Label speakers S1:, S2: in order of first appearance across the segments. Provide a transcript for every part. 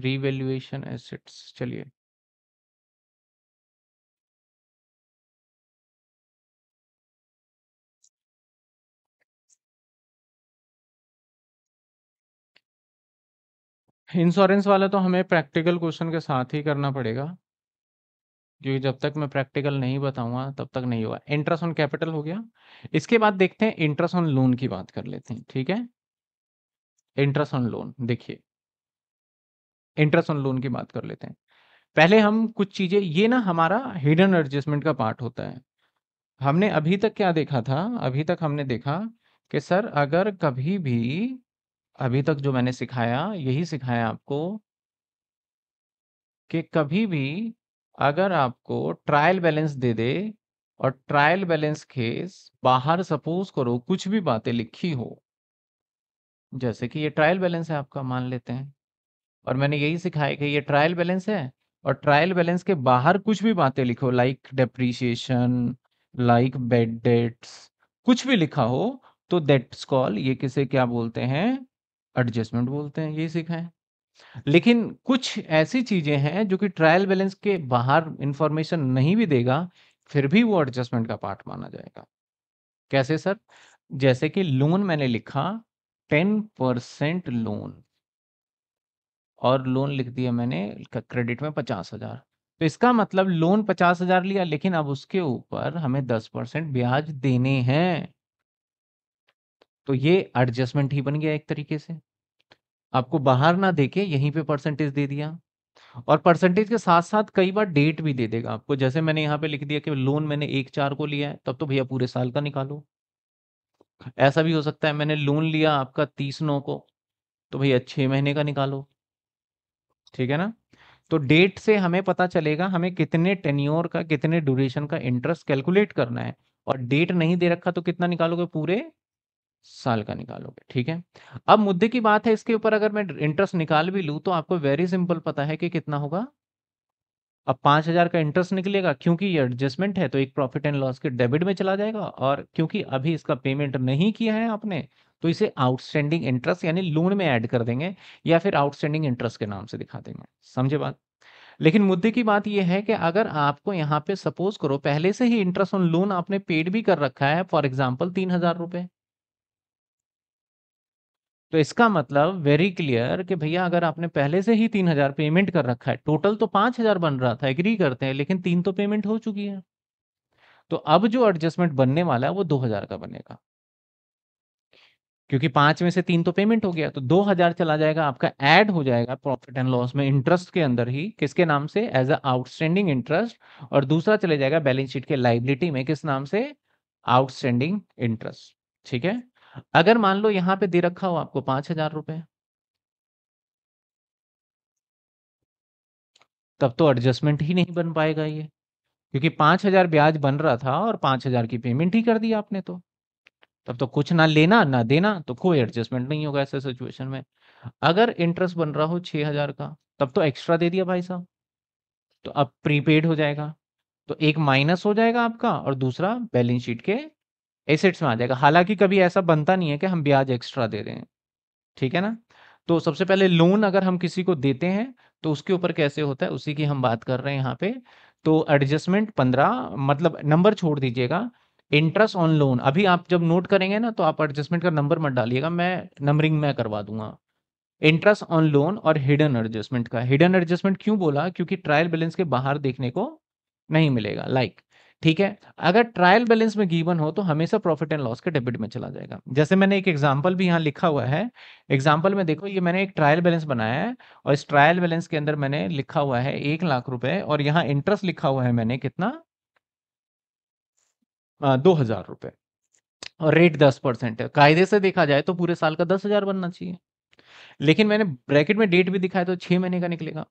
S1: revaluation assets चलिए insurance वाला तो हमें प्रैक्टिकल क्वेश्चन के साथ ही करना पड़ेगा क्योंकि जब तक मैं प्रैक्टिकल नहीं बताऊंगा तब तक नहीं होगा इंटरेस्ट ऑन कैपिटल हो गया इसके बाद देखते हैं इंटरेस्ट ऑन लोन की बात कर लेते हैं ठीक है इंटरेस्ट ऑन लोन देखिए इंटरेस्ट ऑन लोन की बात कर लेते हैं पहले हम कुछ चीज़ें ये ना हमारा हिडन एडजस्टमेंट का पार्ट होता है हमने अभी तक क्या देखा था अभी तक हमने देखा कि सर अगर कभी भी अभी तक जो मैंने सिखाया यही सिखाया आपको कि कभी भी अगर आपको ट्रायल बैलेंस दे दे और ट्रायल बैलेंस केस बाहर सपोज करो कुछ भी बातें लिखी हो जैसे कि ये ट्रायल बैलेंस है आपका मान लेते हैं और मैंने यही सिखाया कि ये ट्रायल बैलेंस है और ट्रायल बैलेंस के बाहर कुछ भी बातें लिखो like depreciation like bad debts कुछ भी लिखा हो तो दैट्स कॉल ये किसे क्या बोलते हैं एडजस्टमेंट बोलते हैं ये सिखाएं लेकिन कुछ ऐसी चीजें हैं जो कि ट्रायल बैलेंस के बाहर इंफॉर्मेशन नहीं भी देगा फिर भी वो एडजस्टमेंट का पार्ट माना जाएगा कैसे सर जैसे कि लोन मैंने लिखा टेन परसेंट लोन और लोन लिख दिया मैंने क्रेडिट में पचास हजार तो इसका मतलब लोन पचास हजार लिया लेकिन अब उसके ऊपर हमें दस परसेंट ब्याज देने हैं तो ये एडजस्टमेंट ही बन गया एक तरीके से आपको बाहर ना देके यहीं पे परसेंटेज दे दिया और परसेंटेज के साथ साथ कई बार डेट भी दे देगा आपको जैसे मैंने यहाँ पे लिख दिया कि लोन मैंने एक चार को लिया है तब तो भैया पूरे साल का निकालो ऐसा भी हो सकता है मैंने लोन लिया आपका तीस नौ को तो भैया छह महीने का निकालो ठीक है ना तो डेट से हमें पता चलेगा हमें कितने टेन्योर का कितने ड्यूरेशन का इंटरेस्ट कैलकुलेट करना है और डेट नहीं दे रखा तो कितना निकालोगे पूरे साल का निकालोगे ठीक है अब मुद्दे की बात है इसके ऊपर अगर मैं इंटरेस्ट निकाल भी लूँ तो आपको वेरी सिंपल पता है कि कितना होगा अब पाँच हज़ार का इंटरेस्ट निकलेगा क्योंकि ये एडजस्टमेंट है तो एक प्रॉफिट एंड लॉस के डेबिट में चला जाएगा और क्योंकि अभी इसका पेमेंट नहीं किया है आपने तो इसे आउटस्टैंडिंग इंटरेस्ट यानी लोन में ऐड कर देंगे या फिर आउटस्टैंडिंग इंटरेस्ट के नाम से दिखा देंगे समझे बात लेकिन मुद्दे की बात यह है कि अगर आपको यहाँ पे सपोज करो पहले से ही इंटरेस्ट ऑन लोन आपने पेड भी कर रखा है फॉर एग्जाम्पल तीन हजार रुपए तो इसका मतलब वेरी क्लियर कि भैया अगर आपने पहले से ही तीन हजार पेमेंट कर रखा है टोटल तो पांच हजार बन रहा था एग्री करते हैं लेकिन तीन तो पेमेंट हो चुकी है तो अब जो एडजस्टमेंट बनने वाला है वो दो हजार का बनेगा क्योंकि पांच में से तीन तो पेमेंट हो गया तो दो हजार चला जाएगा आपका ऐड हो जाएगा प्रॉफिट एंड लॉस में इंटरेस्ट के अंदर ही किसके नाम से एज अ आउटस्टैंडिंग इंटरेस्ट और दूसरा चले जाएगा बैलेंस शीट के लाइबिलिटी में किस नाम से आउटस्टैंडिंग इंटरेस्ट ठीक है अगर मान लो यहाँ पे दे रखा हो आपको पांच हजार रुपए तब तो एडजस्टमेंट ही नहीं बन पाएगा ये क्योंकि पांच हजार ब्याज बन रहा था और पांच हजार की पेमेंट ही कर दी आपने तो तब तो कुछ ना लेना ना देना तो कोई एडजस्टमेंट नहीं होगा ऐसे सिचुएशन में अगर इंटरेस्ट बन रहा हो छह हजार का तब तो एक्स्ट्रा दे दिया भाई साहब तो अब प्रीपेड हो जाएगा तो एक माइनस हो जाएगा आपका और दूसरा बैलेंस शीट के एसेट्स में आ जाएगा हालांकि कभी ऐसा बनता नहीं है कि हम ब्याज एक्स्ट्रा दे रहे हैं ठीक है ना तो सबसे पहले लोन अगर हम किसी को देते हैं तो उसके ऊपर कैसे होता है उसी की हम बात कर रहे हैं यहाँ पे तो एडजस्टमेंट पंद्रह मतलब नंबर छोड़ दीजिएगा इंटरेस्ट ऑन लोन अभी आप जब नोट करेंगे ना तो आप एडजस्टमेंट का नंबर मत डालिएगा मैं नंबरिंग मैं करवा दूंगा इंटरेस्ट ऑन लोन और हिडन एडजस्टमेंट का हिडन एडजस्टमेंट क्यों बोला क्योंकि ट्रायल बैलेंस के बाहर देखने को नहीं मिलेगा लाइक like, ठीक है अगर ट्रायल बैलेंस में गिवन हो तो हमेशा प्रॉफिट एंड लॉस के डेबिट में चला जाएगा जैसे मैंने एक एग्जाम्पल भी यहाँ लिखा हुआ है एग्जाम्पल में देखो ये मैंने एक ट्रायल बैलेंस बनाया है और इस ट्रायल बैलेंस के अंदर मैंने लिखा हुआ है एक लाख रुपए और यहाँ इंटरेस्ट लिखा हुआ है मैंने कितना दो हजार रुपए और रेट दस परसेंट है कायदे से देखा जाए तो पूरे साल का दस हजार बनना चाहिए लेकिन मैंने ब्रैकेट में डेट भी दिखाया तो छह महीने का निकलेगा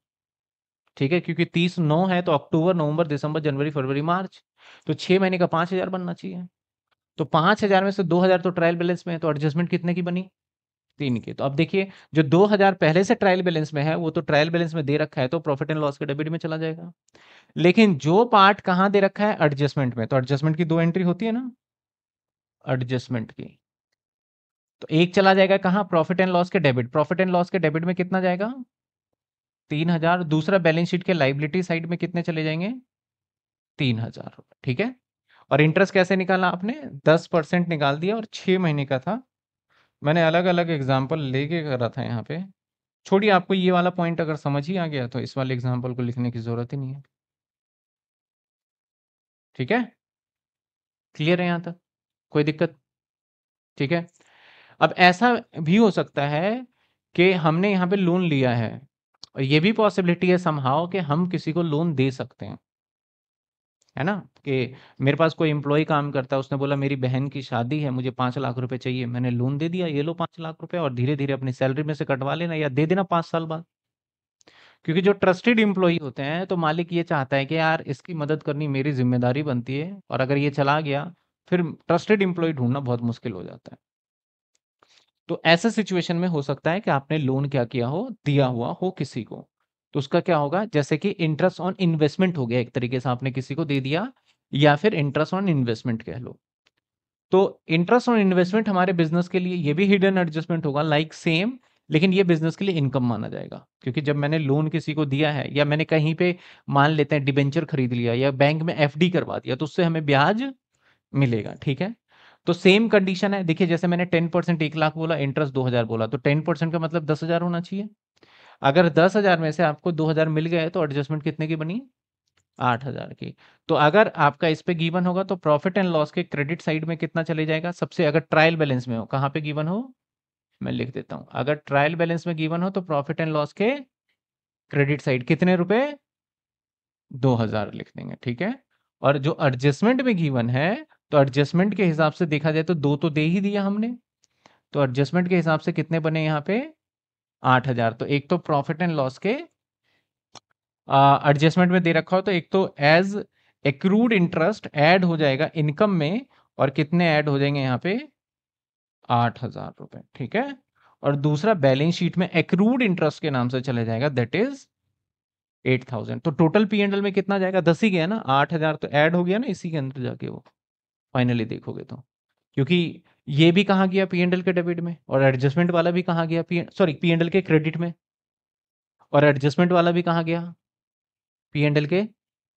S1: ठीक है क्योंकि तीस नौ है तो अक्टूबर नवंबर दिसंबर जनवरी फरवरी मार्च तो छह महीने का पांच हजार बनना चाहिए तो पांच हजार में से दो हजार तो ट्रायल बैलेंस में है तो एडजस्टमेंट कितने की बनी तीन के तो अब देखिए जो 2000 पहले से ट्रायल बैलेंस में है वो तो ट्रायल बैलेंस में दे रखा है तो प्रॉफिट एंड लॉस के डेबिट में चला जाएगा लेकिन जो पार्ट कहाँ दे रखा है एडजस्टमेंट में तो एडजस्टमेंट की दो एंट्री होती है ना एडजस्टमेंट की तो एक चला जाएगा कहाँ प्रॉफिट एंड लॉस के डेबिट प्रॉफिट एंड लॉस के डेबिट में कितना जाएगा तीन दूसरा बैलेंस शीट के लाइबिलिटी साइड में कितने चले जाएंगे तीन ठीक है और इंटरेस्ट कैसे निकाला आपने दस निकाल दिया और छह महीने का था मैंने अलग अलग एग्जाम्पल लेके करा था यहाँ पे छोड़िए आपको ये वाला पॉइंट अगर समझ ही आ गया तो इस वाले एग्जाम्पल को लिखने की जरूरत ही नहीं है ठीक है क्लियर है यहाँ तक कोई दिक्कत ठीक है अब ऐसा भी हो सकता है कि हमने यहाँ पे लोन लिया है और ये भी पॉसिबिलिटी है समहाओ कि हम किसी को लोन दे सकते हैं है ना कि मेरे पास कोई एम्प्लॉय काम करता है उसने बोला मेरी बहन की शादी है मुझे पांच लाख रुपए चाहिए मैंने लोन दे दिया ये लो पांच लाख रुपए और धीरे धीरे अपनी सैलरी में से कटवा लेना या दे देना पांच साल बाद क्योंकि जो ट्रस्टेड इम्प्लॉय होते हैं तो मालिक ये चाहता है कि यार इसकी मदद करनी मेरी जिम्मेदारी बनती है और अगर ये चला गया फिर ट्रस्टेड इम्प्लॉय ढूंढना बहुत मुश्किल हो जाता है तो ऐसे सिचुएशन में हो सकता है कि आपने लोन क्या किया हो दिया हुआ हो किसी को तो उसका क्या होगा जैसे कि इंटरेस्ट ऑन इन्वेस्टमेंट हो गया एक तरीके से आपने किसी को दे दिया या फिर इंटरेस्ट ऑन इन्वेस्टमेंट कह लो तो इंटरेस्ट ऑन इन्वेस्टमेंट हमारे बिजनेस के लिए ये भी हिडन एडजस्टमेंट होगा लाइक सेम लेकिन ये बिजनेस के लिए इनकम माना जाएगा क्योंकि जब मैंने लोन किसी को दिया है या मैंने कहीं पे मान लेते हैं डिबेंचर खरीद लिया या बैंक में एफ करवा दिया तो उससे हमें ब्याज मिलेगा ठीक है तो सेम कंडीशन है देखिए जैसे मैंने टेन परसेंट एक लाख बोला इंटरेस्ट दो हजार बोला तो टेन परसेंट का मतलब दस हजार होना चाहिए अगर दस हजार में से आपको दो हजार मिल गए तो एडजस्टमेंट कितने की बनी आठ हजार की तो अगर आपका इस पे गिवन होगा तो प्रॉफिट एंड लॉस के क्रेडिट साइड में कितना चले जाएगा सबसे अगर ट्रायल बैलेंस में हो कहाँ पे गिवन हो मैं लिख देता हूँ अगर ट्रायल बैलेंस में गिवन हो तो प्रॉफिट एंड लॉस के क्रेडिट साइड कितने रुपए दो हजार लिख देंगे ठीक है और जो एडजस्टमेंट में गिवन है तो एडजस्टमेंट के हिसाब से देखा जाए तो दो तो दे ही दिया हमने तो एडजस्टमेंट के हिसाब से कितने बने यहाँ पे आठ हजार तो एक तो प्रॉफिट एंड लॉस के एडजस्टमेंट में दे रखा हो तो एक तो एज एक्रूड इंटरेस्ट ऐड हो जाएगा इनकम में और कितने ऐड हो जाएंगे यहाँ पे आठ हजार रुपए ठीक है और दूसरा बैलेंस शीट में एक्रूड इंटरेस्ट के नाम से चले जाएगा दैट इज एट थाउजेंड तो टोटल पी एंडल में कितना जाएगा दस ही गया ना आठ हजार तो ऐड हो गया ना इसी के अंदर जाके वो फाइनली देखोगे तो क्योंकि ये भी कहाँ गया पीएनएल के डेबिट में और एडजस्टमेंट वाला भी कहा गया पी सॉरी पीएनएल के क्रेडिट में और एडजस्टमेंट वाला भी कहाँ गया पीएनएल के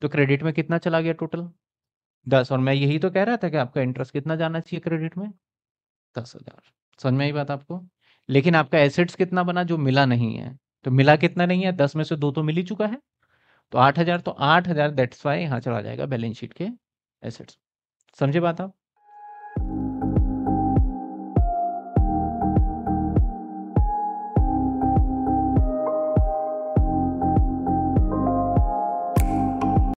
S1: तो क्रेडिट में कितना चला गया टोटल दस और मैं यही तो कह रहा था कि आपका इंटरेस्ट कितना जाना चाहिए क्रेडिट में दस हजार समझ में आई बात आपको लेकिन आपका एसेट्स कितना बना जो मिला नहीं है तो मिला कितना नहीं है दस में से दो तो मिल ही चुका है तो आठ हजार तो आठ हजार दैट्स वाई यहाँ चला जाएगा बैलेंस शीट के एसेट्स समझे बात आप